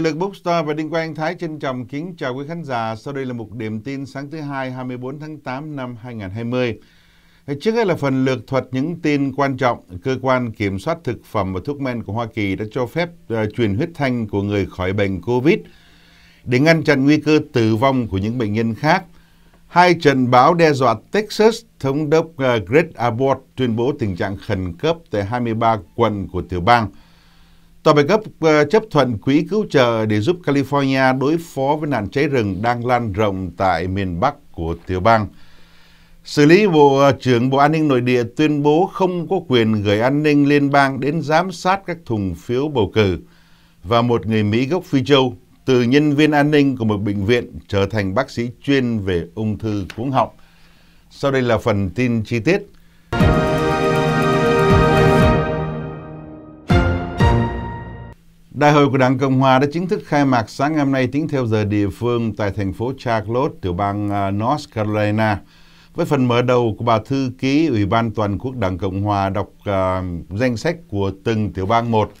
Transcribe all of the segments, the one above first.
Thời lực Bookstore và Đinh Quang Thái trân trọng kính chào quý khán giả. Sau đây là một điểm tin sáng thứ hai 24 tháng 8 năm 2020. Trước hết là phần lược thuật những tin quan trọng. Cơ quan Kiểm soát Thực phẩm và Thuốc men của Hoa Kỳ đã cho phép uh, truyền huyết thanh của người khỏi bệnh COVID để ngăn chặn nguy cơ tử vong của những bệnh nhân khác. Hai trận báo đe dọa Texas, thống đốc uh, Greg Abbott tuyên bố tình trạng khẩn cấp tại 23 quận của tiểu bang. Tòa bạch cấp ờ, chấp thuận quỹ cứu trợ để giúp California đối phó với nạn cháy rừng đang lan rộng tại miền Bắc của tiểu bang. Xử lý Bộ ờ, trưởng Bộ An ninh Nội địa tuyên bố không có quyền gửi an ninh liên bang đến giám sát các thùng phiếu bầu cử. Và một người Mỹ gốc Phi Châu, từ nhân viên an ninh của một bệnh viện trở thành bác sĩ chuyên về ung thư cuống họng. Sau đây là phần tin chi tiết. Đại hội của Đảng Cộng Hòa đã chính thức khai mạc sáng ngày hôm nay tính theo giờ địa phương tại thành phố Charlotte, tiểu bang à, North Carolina. Với phần mở đầu của bà thư ký Ủy ban Toàn quốc Đảng Cộng Hòa đọc uh, danh sách của từng tiểu bang một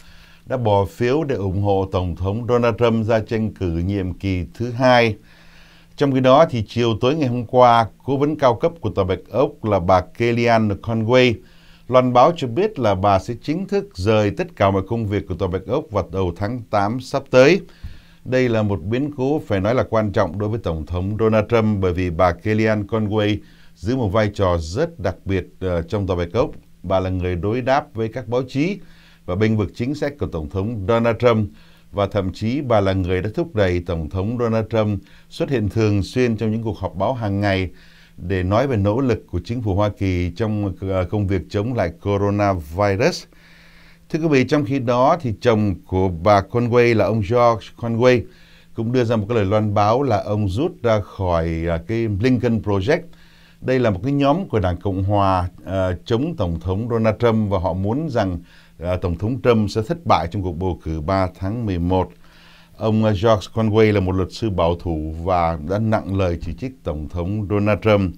đã bỏ phiếu để ủng hộ Tổng thống Donald Trump ra tranh cử nhiệm kỳ thứ hai. Trong khi đó, thì chiều tối ngày hôm qua, cố vấn cao cấp của Tòa Bạch Ốc là bà Kellyanne Conway – Loan báo cho biết là bà sẽ chính thức rời tất cả mọi công việc của Tòa Bạch Ốc vào đầu tháng 8 sắp tới. Đây là một biến cố phải nói là quan trọng đối với Tổng thống Donald Trump bởi vì bà Kellyanne Conway giữ một vai trò rất đặc biệt ờ, trong Tòa Bạch Ốc. Bà là người đối đáp với các báo chí và bênh vực chính sách của Tổng thống Donald Trump và thậm chí bà là người đã thúc đẩy Tổng thống Donald Trump xuất hiện thường xuyên trong những cuộc họp báo hàng ngày để nói về nỗ lực của chính phủ Hoa Kỳ trong à, công việc chống lại coronavirus. Thưa quý vị, trong khi đó thì chồng của bà Conway là ông George Conway cũng đưa ra một cái lời loan báo là ông rút ra khỏi à, cái Lincoln Project. Đây là một cái nhóm của Đảng Cộng Hòa uh, chống Tổng thống Donald Trump và họ muốn rằng uh, Tổng thống Trump sẽ thất bại trong cuộc bầu cử 3 tháng 11. Ông George Conway là một luật sư bảo thủ và đã nặng lời chỉ trích Tổng thống Donald Trump.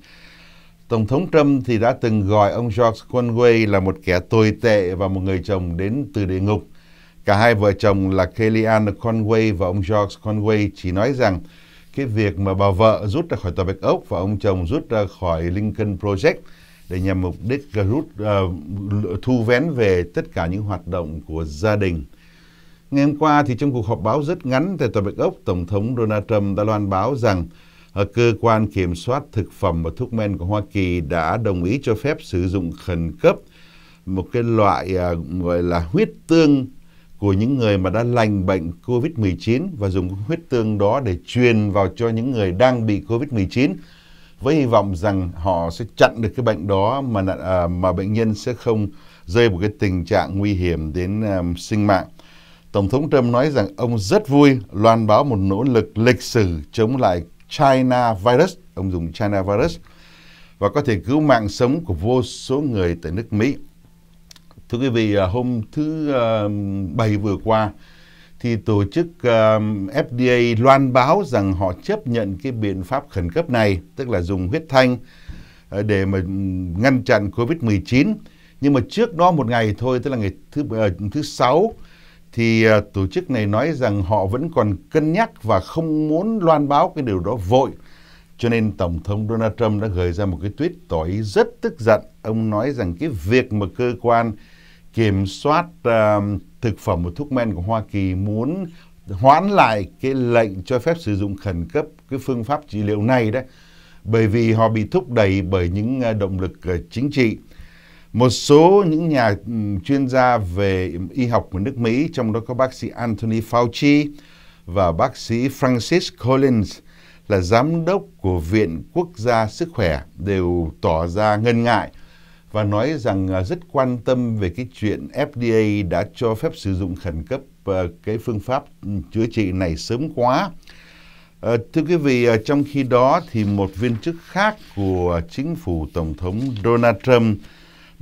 Tổng thống Trump thì đã từng gọi ông George Conway là một kẻ tồi tệ và một người chồng đến từ địa ngục. Cả hai vợ chồng là Kellyanne Conway và ông George Conway chỉ nói rằng cái việc mà bà vợ rút ra khỏi Tòa Bạch Ốc và ông chồng rút ra khỏi Lincoln Project để nhằm mục đích rút uh, thu vén về tất cả những hoạt động của gia đình. Ngày hôm qua thì trong cuộc họp báo rất ngắn tại Tòa Bạch Ốc, Tổng thống Donald Trump đã loan báo rằng ờ, cơ quan kiểm soát thực phẩm và thuốc men của Hoa Kỳ đã đồng ý cho phép sử dụng khẩn cấp một cái loại à, gọi là huyết tương của những người mà đã lành bệnh COVID-19 và dùng huyết tương đó để truyền vào cho những người đang bị COVID-19 với hy vọng rằng họ sẽ chặn được cái bệnh đó mà à, mà bệnh nhân sẽ không rơi vào cái tình trạng nguy hiểm đến à, sinh mạng. Tổng thống Trump nói rằng ông rất vui loan báo một nỗ lực lịch sử chống lại China virus. Ông dùng China virus và có thể cứu mạng sống của vô số người tại nước Mỹ. Thưa quý vị, à, hôm thứ à, bảy vừa qua thì tổ chức à, FDA loan báo rằng họ chấp nhận cái biện pháp khẩn cấp này, tức là dùng huyết thanh để mà ngăn chặn COVID-19. Nhưng mà trước đó một ngày thôi, tức là ngày thứ thứ sáu thì à, tổ chức này nói rằng họ vẫn còn cân nhắc và không muốn loan báo cái điều đó vội. Cho nên Tổng thống Donald Trump đã gửi ra một cái tuyết tỏ ý rất tức giận. Ông nói rằng cái việc mà cơ quan kiểm soát uh, thực phẩm và thuốc men của Hoa Kỳ muốn hoãn lại cái lệnh cho phép sử dụng khẩn cấp cái phương pháp trị liệu này đó bởi vì họ bị thúc đẩy bởi những à, động lực chính trị một số những nhà ừ, chuyên gia về y học của nước Mỹ, trong đó có bác sĩ Anthony Fauci và bác sĩ Francis Collins là giám đốc của Viện Quốc gia Sức khỏe đều tỏ ra ngân ngại và nói rằng à, rất quan tâm về cái chuyện FDA đã cho phép sử dụng khẩn cấp ờ, cái phương pháp ừ, chữa trị này sớm quá. Ờ, thưa quý vị, ờ, trong khi đó thì một viên chức khác của chính phủ Tổng thống Donald Trump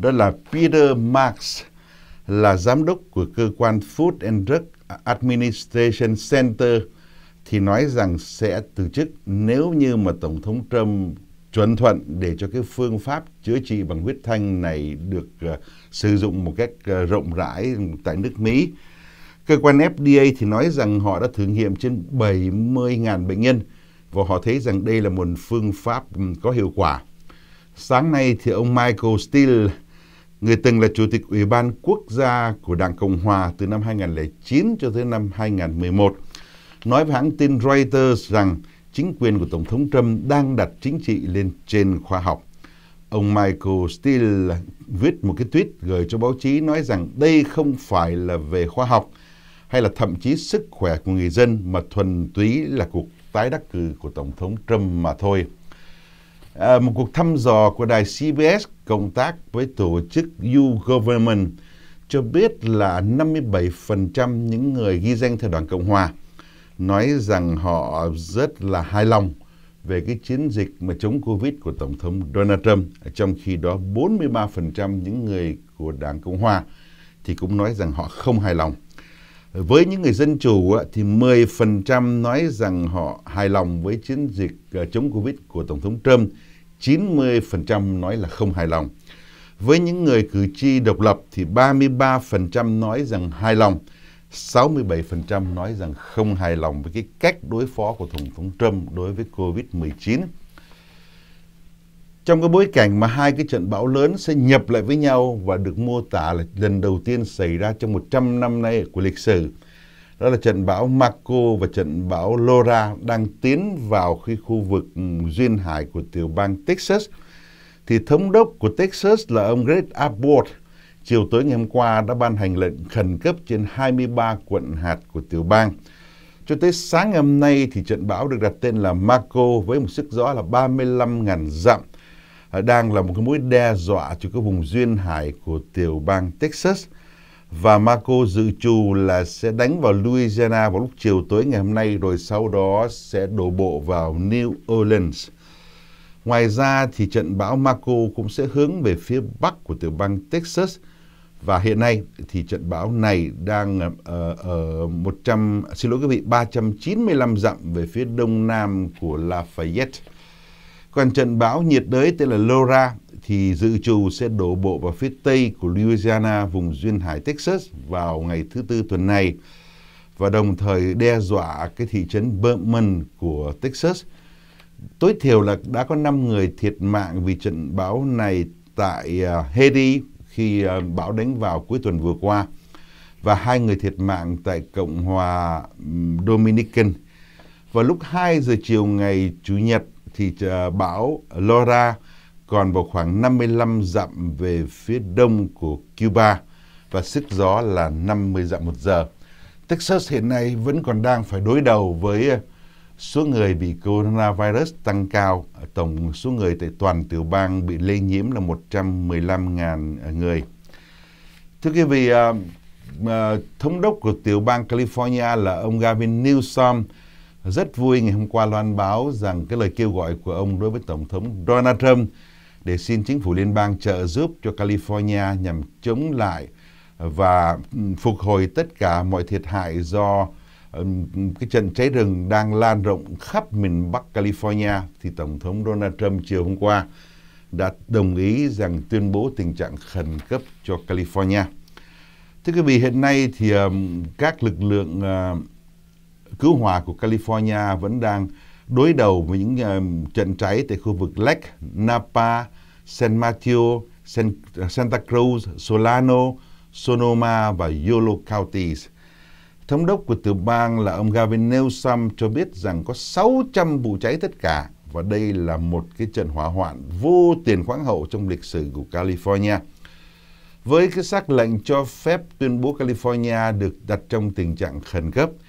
đó là Peter Marx là giám đốc của cơ quan Food and Drug Administration Center thì nói rằng sẽ từ chức nếu như mà Tổng thống Trump chuẩn thuận để cho cái phương pháp chữa trị bằng huyết thanh này được uh, sử dụng một cách uh, rộng rãi tại nước Mỹ. Cơ quan FDA thì nói rằng họ đã thử nghiệm trên 70.000 bệnh nhân và họ thấy rằng đây là một phương pháp có hiệu quả. Sáng nay thì ông Michael Steele người từng là Chủ tịch Ủy ban Quốc gia của Đảng Cộng Hòa từ năm 2009 cho tới năm 2011, nói với hãng tin Reuters rằng chính quyền của Tổng thống Trump đang đặt chính trị lên trên khoa học. Ông Michael Steele viết một cái tweet gửi cho báo chí nói rằng đây không phải là về khoa học hay là thậm chí sức khỏe của người dân mà thuần túy là cuộc tái đắc cử của Tổng thống Trump mà thôi. À, một cuộc thăm dò của đài CBS công tác với tổ chức U government cho biết là 57% những người ghi danh theo Đảng Cộng Hòa nói rằng họ rất là hài lòng về cái chiến dịch mà chống Covid của Tổng thống Donald Trump. Trong khi đó 43% những người của Đảng Cộng Hòa thì cũng nói rằng họ không hài lòng. Với những người dân chủ thì 10% nói rằng họ hài lòng với chiến dịch ờ, chống Covid của Tổng thống Trump 90% nói là không hài lòng. Với những người cử tri độc lập thì 33% nói rằng hài lòng, 67% nói rằng không hài lòng với cái cách đối phó của Tổng thống Trump đối với COVID-19. Trong cái bối cảnh mà hai cái trận bão lớn sẽ nhập lại với nhau và được mô tả là lần đầu tiên xảy ra trong 100 năm nay của lịch sử, đó là trận bão Marco và trận bão Laura đang tiến vào khi khu vực ừ, duyên hải của tiểu bang Texas. Thì thống đốc của Texas là ông Greg Abbott chiều tối ngày hôm qua đã ban hành lệnh khẩn cấp trên 23 quận hạt của tiểu bang. Cho tới sáng ngày hôm nay thì trận bão được đặt tên là Marco với một sức gió là 35.000 dặm ờ, đang là một cái mối đe dọa cho cái vùng duyên hải của tiểu bang Texas và Marco dự trù là sẽ đánh vào Louisiana vào lúc chiều tối ngày hôm nay rồi sau đó sẽ đổ bộ vào New Orleans. Ngoài ra thì trận bão Marco cũng sẽ hướng về phía bắc của tiểu bang Texas và hiện nay thì trận bão này đang ở, ở 100 xin lỗi quý vị 395 dặm về phía đông nam của Lafayette. Còn trận bão nhiệt đới tên là Laura thì dự trù sẽ đổ bộ vào phía tây của Louisiana, vùng duyên hải Texas vào ngày thứ tư tuần này và đồng thời đe dọa cái thị trấn Berman của Texas. Tối thiểu là đã có 5 người thiệt mạng vì trận bão này tại à, Haiti khi à, bão đánh vào cuối tuần vừa qua và hai người thiệt mạng tại Cộng hòa Dominican. Vào lúc 2 giờ chiều ngày Chủ nhật thì à, bão Laura còn vào khoảng 55 dặm về phía đông của Cuba và sức gió là 50 dặm một giờ. Texas hiện nay vẫn còn đang phải đối đầu với ờ, số người bị coronavirus tăng cao. Tổng số người tại toàn tiểu bang bị lây nhiễm là 115.000 ờ, người. Thưa quý vị, ờ, thống đốc của tiểu bang California là ông Gavin Newsom rất vui ngày hôm qua loan báo rằng cái lời kêu gọi của ông đối với Tổng thống Donald Trump để xin chính phủ liên bang trợ giúp cho California nhằm chống lại và ừ, phục hồi tất cả mọi thiệt hại do ừ, cái trận cháy rừng đang lan rộng khắp miền Bắc California thì Tổng thống Donald Trump chiều hôm qua đã đồng ý rằng tuyên bố tình trạng khẩn cấp cho California. Thưa quý vị, hiện nay thì ừ, các lực lượng ờ, cứu hỏa của California vẫn đang đối đầu với những uh, trận cháy tại khu vực Lake, Napa, San Mateo, San, ờ, Santa Cruz, Solano, Sonoma và Yolo Counties. Thống đốc của tiểu bang là ông Gavin Newsom cho biết rằng có 600 vụ cháy tất cả và đây là một cái trận hỏa hoạn vô tiền khoáng hậu trong lịch sử của California. Với cái xác lệnh cho phép tuyên bố California được đặt trong tình trạng khẩn cấp –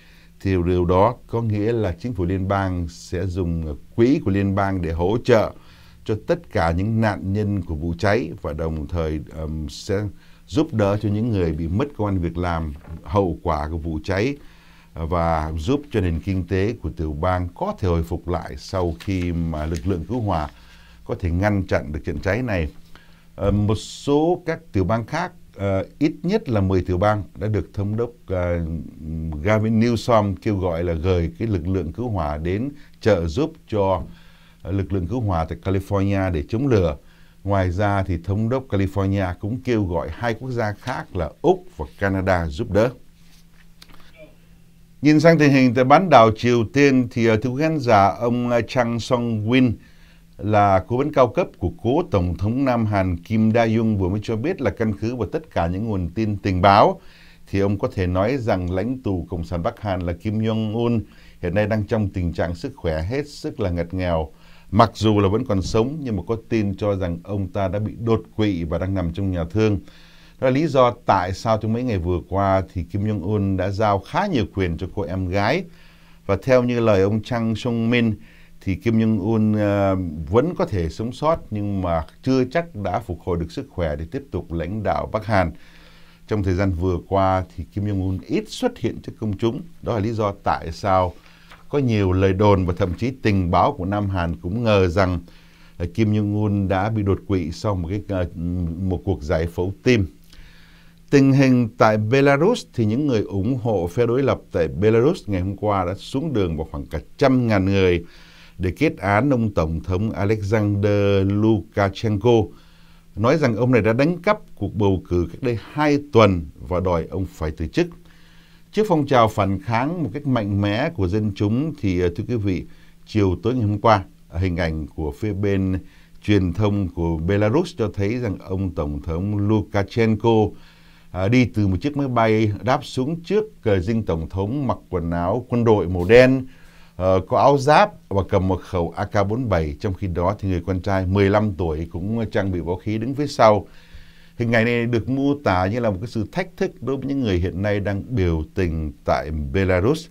thì điều đó có nghĩa là chính phủ liên bang sẽ dùng ờ, quỹ của liên bang để hỗ trợ cho tất cả những nạn nhân của vụ cháy và đồng thời um, sẽ giúp đỡ cho những người bị mất công an việc làm hậu quả của vụ cháy ờ, và giúp cho nền kinh tế của tiểu bang có thể hồi phục lại sau khi mà lực lượng cứu hỏa có thể ngăn chặn được trận cháy này. Ờ, một số các tiểu bang khác uh, ít nhất là 10 tiểu bang đã được thống đốc uh, Gavin Newsom kêu gọi là gửi cái lực lượng cứu hỏa đến trợ giúp cho ờ, lực lượng cứu hỏa tại California để chống lửa. Ngoài ra thì thống đốc California cũng kêu gọi hai quốc gia khác là Úc và Canada giúp đỡ. Nhìn sang tình hình tại bán đảo Triều Tiên thì thưa quý khán giả ông Chang Song-win là cố vấn cao cấp của cố Tổng thống Nam Hàn Kim Da-yung vừa mới cho biết là căn cứ vào tất cả những nguồn tin tình báo thì ông có thể nói rằng lãnh tụ Cộng sản Bắc Hàn là Kim Jong-un hiện nay đang trong tình trạng sức khỏe hết sức là ngặt nghèo. Mặc dù là vẫn còn sống nhưng mà có tin cho rằng ông ta đã bị đột quỵ và đang nằm trong nhà thương. Đó là lý do tại sao trong mấy ngày vừa qua thì Kim Jong-un đã giao khá nhiều quyền cho cô em gái. Và theo như lời ông Chang Sung Min, thì Kim Jong-un à, vẫn có thể sống sót nhưng mà chưa chắc đã phục hồi được sức khỏe để tiếp tục lãnh đạo Bắc Hàn. Trong thời gian vừa qua thì Kim Jong-un ít xuất hiện trước công chúng. Đó là lý do tại sao có nhiều lời đồn và thậm chí tình báo của Nam Hàn cũng ngờ rằng à, Kim Jong-un đã bị đột quỵ sau một cái à, một cuộc giải phẫu tim. Tình hình tại Belarus thì những người ủng hộ phe đối lập tại Belarus ngày hôm qua đã xuống đường vào khoảng cả trăm ngàn người để kết án ông Tổng thống Alexander Lukashenko, nói rằng ông này đã đánh cắp cuộc bầu cử cách đây hai tuần và đòi ông phải từ chức. Trước phong trào phản kháng một cách mạnh mẽ của dân chúng thì ờ, thưa quý vị, chiều tối ngày hôm qua, hình ảnh của phía bên truyền thông của Belarus cho thấy rằng ông Tổng thống Lukashenko à, đi từ một chiếc máy bay đáp xuống trước cờ dinh Tổng thống mặc quần áo quân đội màu đen, Ờ, có áo giáp và cầm một khẩu AK-47. Trong khi đó thì người con trai 15 tuổi cũng trang bị vũ khí đứng phía sau. Hình ảnh này được mô tả như là một cái sự thách thức đối với những người hiện nay đang biểu tình tại Belarus.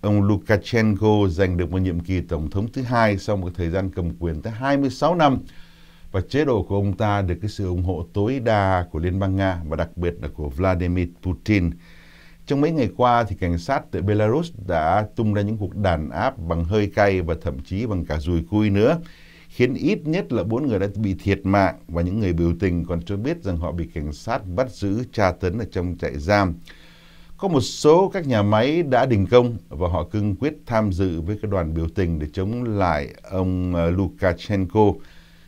Ông Lukashenko giành được một nhiệm kỳ tổng thống thứ hai sau một thời gian cầm quyền tới 26 năm và chế độ của ông ta được cái sự ủng hộ tối đa của Liên bang Nga và đặc biệt là của Vladimir Putin. Trong mấy ngày qua, thì cảnh sát tại Belarus đã tung ra những cuộc đàn áp bằng hơi cay và thậm chí bằng cả dùi cui nữa, khiến ít nhất là bốn người đã bị thiệt mạng và những người biểu tình còn cho biết rằng họ bị cảnh sát bắt giữ tra tấn ở trong trại giam. Có một số các nhà máy đã đình công và họ cương quyết tham dự với cái đoàn biểu tình để chống lại ông ờ, Lukashenko.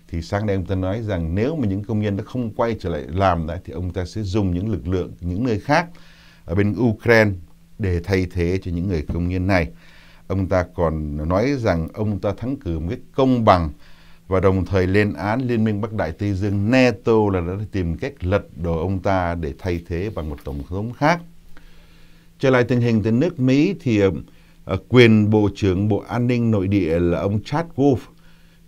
Thì sáng nay ông ta nói rằng nếu mà những công nhân đã không quay trở lại làm lại thì ông ta sẽ dùng những lực lượng những nơi khác ở bên Ukraine để thay thế cho những người công nhân này. Ông ta còn nói rằng ông ta thắng cử một cách công bằng và đồng thời lên án Liên minh Bắc Đại Tây Dương NATO là đã tìm cách lật đổ ông ta để thay thế bằng một tổng thống khác. Trở lại tình hình từ nước Mỹ thì ờ, quyền Bộ trưởng Bộ An ninh Nội địa là ông Chad Wolf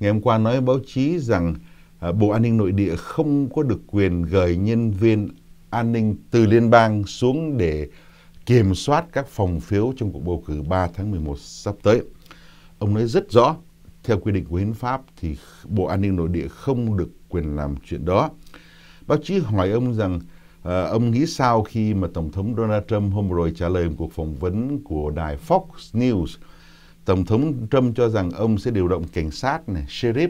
ngày hôm qua nói báo chí rằng ờ, Bộ An ninh Nội địa không có được quyền gửi nhân viên an ninh từ ừ. liên bang xuống để kiểm soát các phòng phiếu trong cuộc bầu cử 3 tháng 11 sắp tới. Ông nói rất rõ, theo quy định của hiến pháp thì Bộ An ninh Nội địa không được quyền làm chuyện đó. Báo chí hỏi ông rằng à, ông nghĩ sao khi mà Tổng thống Donald Trump hôm rồi trả lời một cuộc phỏng vấn của đài Fox News. Tổng thống Trump cho rằng ông sẽ điều động cảnh sát, này, sheriff,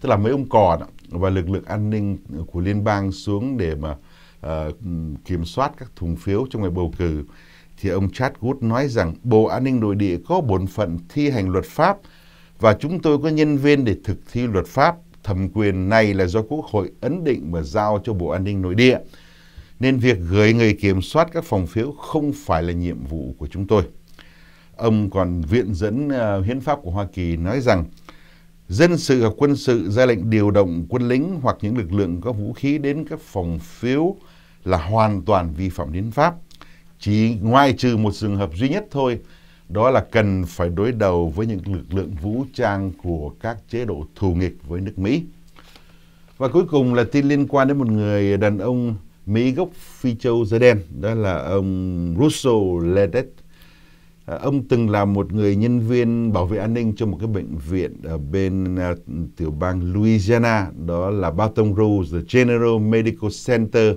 tức là mấy ông cò và lực lượng an ninh của liên bang xuống để mà Ờ, kiểm soát các thùng phiếu trong ngày bầu cử thì ông Chad Good nói rằng Bộ An ninh Nội địa có bổn phận thi hành luật pháp và chúng tôi có nhân viên để thực thi luật pháp. Thẩm quyền này là do Quốc hội ấn định và giao cho Bộ An ninh Nội địa. Nên việc gửi người kiểm soát các phòng phiếu không phải là nhiệm vụ của chúng tôi. Ông còn viện dẫn uh, hiến pháp của Hoa Kỳ nói rằng dân sự hoặc quân sự ra lệnh điều động quân lính hoặc những lực lượng có vũ khí đến các phòng phiếu là hoàn toàn vi phạm hiến pháp. Chỉ ngoại trừ một trường hợp duy nhất thôi, đó là cần phải đối đầu với những lực lượng vũ trang của các chế độ thù nghịch với nước Mỹ. Và cuối cùng là tin liên quan đến một người đàn ông Mỹ gốc Phi Châu da đen, đó là ông Russell Ledet Ờ, ông từng là một người nhân viên bảo vệ an ninh cho một cái bệnh viện ở bên ờ, tiểu bang Louisiana, đó là Baton Rouge, the General Medical Center.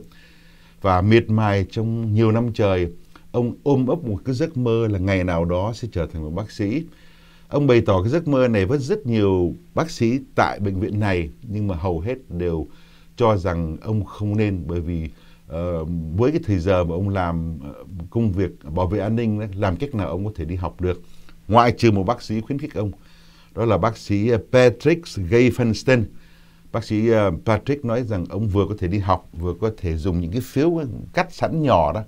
Và miệt mài trong nhiều năm trời, ông ôm ấp một cái giấc mơ là ngày nào đó sẽ trở thành một bác sĩ. Ông bày tỏ cái giấc mơ này với rất nhiều bác sĩ tại bệnh viện này, nhưng mà hầu hết đều cho rằng ông không nên bởi vì uh, với cái thời giờ mà ông làm ờ, công việc bảo vệ an ninh làm cách nào ông có thể đi học được ngoại trừ một bác sĩ khuyến khích ông đó là bác sĩ ờ, Patrick Gayfenstein bác sĩ Patrick nói rằng ông vừa có thể đi học vừa có thể dùng những cái phiếu cắt sẵn nhỏ đó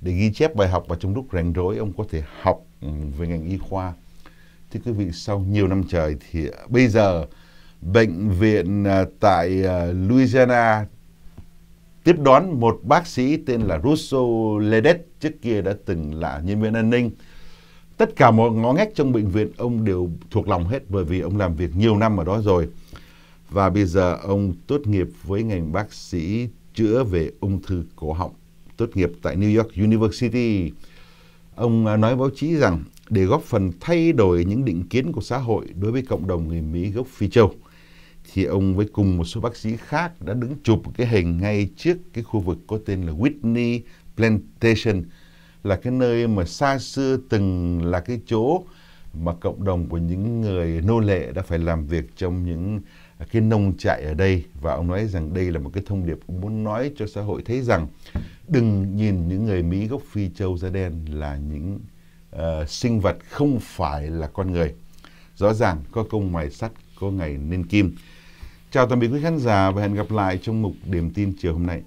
để ghi chép bài học và trong lúc rảnh rỗi ông có thể học ừ, về ngành y khoa thưa quý vị sau nhiều năm trời thì bây giờ bệnh viện tại Louisiana tiếp đón một bác sĩ tên là Russo Ledet trước kia đã từng là nhân viên an ninh. Tất cả mọi ngõ ngách trong bệnh viện ông đều thuộc lòng hết bởi vì ông làm việc nhiều năm ở đó rồi. Và bây giờ ông tốt nghiệp với ngành bác sĩ chữa về ung thư cổ họng, tốt nghiệp tại New York University. Ông à, nói báo chí rằng để góp phần thay đổi những định kiến của xã hội đối với cộng đồng người Mỹ gốc Phi Châu – thì ông với cùng một số bác sĩ khác đã đứng chụp cái hình ngay trước cái khu vực có tên là Whitney Plantation là cái nơi mà xa xưa từng là cái chỗ mà cộng đồng của những người nô lệ đã phải làm việc trong những cái nông trại ở đây và ông nói rằng đây là một cái thông điệp ông muốn nói cho xã hội thấy rằng đừng nhìn những người Mỹ gốc Phi châu da đen là những uh, sinh vật không phải là con người rõ ràng có công ngoài sắt có ngày nên kim. Chào tạm biệt quý khán giả và hẹn gặp lại trong mục Điểm tin chiều hôm nay.